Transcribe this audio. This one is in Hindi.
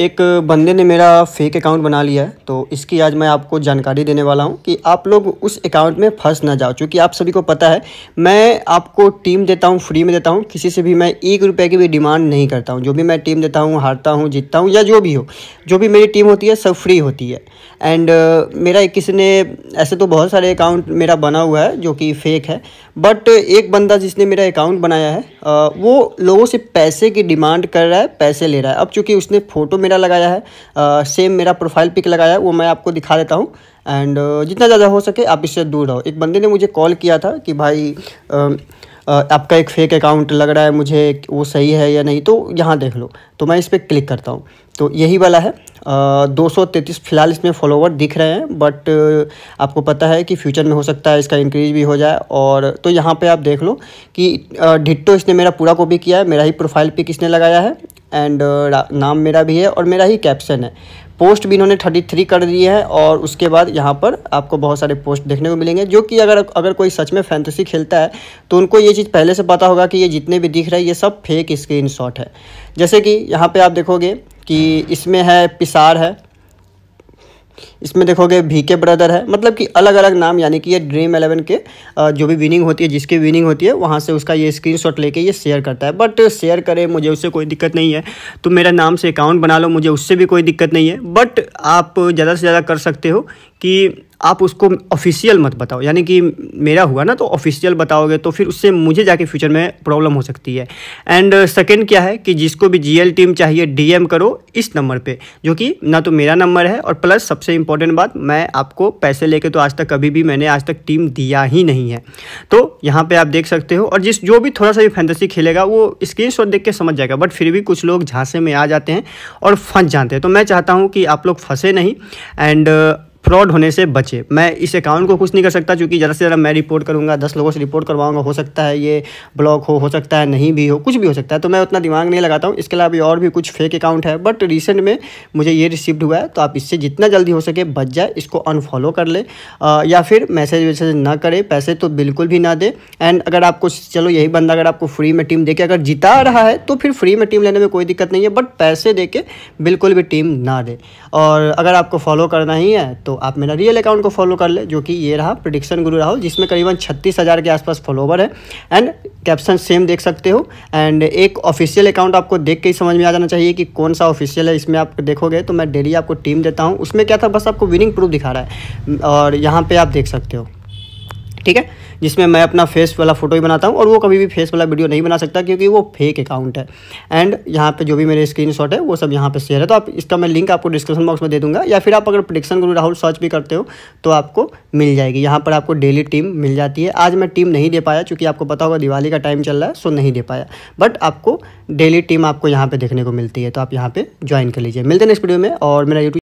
एक बंदे ने मेरा फेक अकाउंट बना लिया है तो इसकी आज मैं आपको जानकारी देने वाला हूं कि आप लोग उस अकाउंट में फंस ना जाओ क्योंकि आप सभी को पता है मैं आपको टीम देता हूं फ्री में देता हूं किसी से भी मैं एक रुपए की भी डिमांड नहीं करता हूं जो भी मैं टीम देता हूं हारता हूं जीतता हूं या जो भी हो जो भी मेरी टीम होती है सब फ्री होती है एंड uh, मेरा किसी ने ऐसे तो बहुत सारे अकाउंट मेरा बना हुआ है जो कि फ़ेक है बट एक बंदा जिसने मेरा अकाउंट बनाया है वो लोगों से पैसे की डिमांड कर रहा है पैसे ले रहा है अब चूँकि उसने फ़ोटो मेरा लगाया है सेम मेरा प्रोफाइल पिक लगाया है वो मैं आपको दिखा देता हूँ एंड जितना ज़्यादा हो सके आप इससे दूर रहो एक बंदे ने मुझे कॉल किया था कि भाई आपका एक फेक अकाउंट लग रहा है मुझे वो सही है या नहीं तो यहाँ देख लो तो मैं इस पर क्लिक करता हूँ तो यही वाला है दो सौ तैंतीस फिलहाल इसमें फॉलोवर दिख रहे हैं बट आपको पता है कि फ्यूचर में हो सकता है इसका इंक्रीज भी हो जाए और तो यहाँ पे आप देख लो कि ढिट्टो इसने मेरा पूरा कॉपी किया है मेरा ही प्रोफाइल पिक इसने लगाया है एंड नाम मेरा भी है और मेरा ही कैप्शन है पोस्ट भी इन्होंने थर्टी थ्री कर दी है और उसके बाद यहाँ पर आपको बहुत सारे पोस्ट देखने को मिलेंगे जो कि अगर अगर कोई सच में फैंतसी खेलता है तो उनको ये चीज़ पहले से पता होगा कि ये जितने भी दिख रहे हैं ये सब फेक स्क्रीन है जैसे कि यहाँ पर आप देखोगे कि इसमें है पिसार है इसमें देखोगे भी के ब्रदर है मतलब कि अलग अलग नाम यानी कि ये ड्रीम एलेवन के जो भी विनिंग होती है जिसकी विनिंग होती है वहाँ से उसका ये स्क्रीनशॉट लेके ये शेयर करता है बट शेयर करे मुझे उससे कोई दिक्कत नहीं है तो मेरा नाम से अकाउंट बना लो मुझे उससे भी कोई दिक्कत नहीं है बट आप ज़्यादा से ज़्यादा कर सकते हो कि आप उसको ऑफिशियल मत बताओ यानी कि मेरा हुआ ना तो ऑफिशियल बताओगे तो फिर उससे मुझे जाके फ्यूचर में प्रॉब्लम हो सकती है एंड सेकेंड क्या है कि जिसको भी जी टीम चाहिए डी करो इस नंबर पर जो कि ना तो मेरा नंबर है और प्लस सबसे इंपॉर्टेंट बात मैं आपको पैसे लेके तो आज तक कभी भी मैंने आज तक टीम दिया ही नहीं है तो यहाँ पर आप देख सकते हो और जिस जो भी थोड़ा सा भी फैंतसी खेलेगा वो स्क्रीन देख के समझ जाएगा बट फिर भी कुछ लोग झांसे में आ जाते हैं और फंस जाते हैं तो मैं चाहता हूँ कि आप लोग फंसे नहीं एंड फ्रॉड होने से बचे मैं इस अकाउंट को कुछ नहीं कर सकता क्योंकि ज़रा से ज़रा मैं रिपोर्ट करूँगा दस लोगों से रिपोर्ट करवाऊँगा हो सकता है ये ब्लॉक हो हो सकता है नहीं भी हो कुछ भी हो सकता है तो मैं उतना दिमाग नहीं लगाता हूँ इसके अलावा और भी कुछ फेक अकाउंट है बट रिसेंट में मुझे ये रिसिप्ट हुआ है तो आप इससे जितना जल्दी हो सके बच जाए इसको अनफॉलो कर ले आ, या फिर मैसेज वैसेज ना करे पैसे तो बिल्कुल भी ना दे एंड अगर आपको चलो यही बंदा अगर आपको फ्री में टीम दे के अगर जिता रहा है तो फिर फ्री में टीम लेने में कोई दिक्कत नहीं है बट पैसे दे के बिल्कुल भी टीम ना दे और अगर आपको फॉलो करना ही है तो तो आप मेरा रियल अकाउंट को फॉलो कर ले जो कि ये रहा प्रडिक्शन गुरु राहुल जिसमें करीबन छत्तीस हज़ार के आसपास फॉलोवर है एंड कैप्शन सेम देख सकते हो एंड एक ऑफिशियल अकाउंट आपको देख के ही समझ में आ जाना चाहिए कि कौन सा ऑफिशियल है इसमें आप देखोगे तो मैं डेली आपको टीम देता हूँ उसमें क्या था बस आपको विनिंग प्रूफ दिखा रहा है और यहाँ पर आप देख सकते हो ठीक है जिसमें मैं अपना फेस वाला फ़ोटो ही बनाता हूँ और वो कभी भी फेस वाला वीडियो नहीं बना सकता क्योंकि वो फेक अकाउंट है एंड यहाँ पे जो भी मेरे स्क्रीन है वो सब यहाँ पे शेयर है तो आप इसका मैं लिंक आपको डिस्क्रिप्शन बॉक्स में दे दूंगा या फिर आप अगर प्रडिक्शन गुरु राहुल सर्च भी करते हो तो आपको मिल जाएगी यहाँ पर आपको डेली टीम मिल जाती है आज मैं टीम नहीं दे पाया चूँकि आपको पता होगा दिवाली का टाइम चल रहा है सो नहीं दे पाया बट आपको डेली टीम आपको यहाँ पर देखने को मिलती है तो आप यहाँ पर ज्वाइन कर लीजिए मिलते हैं नेक्स्ट वीडियो में और मेरा यूट्यूब